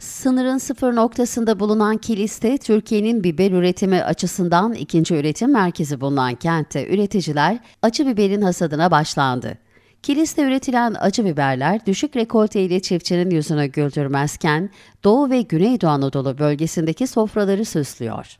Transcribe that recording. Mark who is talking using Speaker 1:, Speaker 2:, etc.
Speaker 1: Sınırın sıfır noktasında bulunan Kilis'te Türkiye'nin biber üretimi açısından ikinci üretim merkezi bulunan kentte üreticiler acı biberin hasadına başlandı. Kilis'te üretilen acı biberler düşük rekolte ile çiftçinin yüzünü güldürmezken Doğu ve Güneydoğu Anadolu bölgesindeki sofraları süslüyor.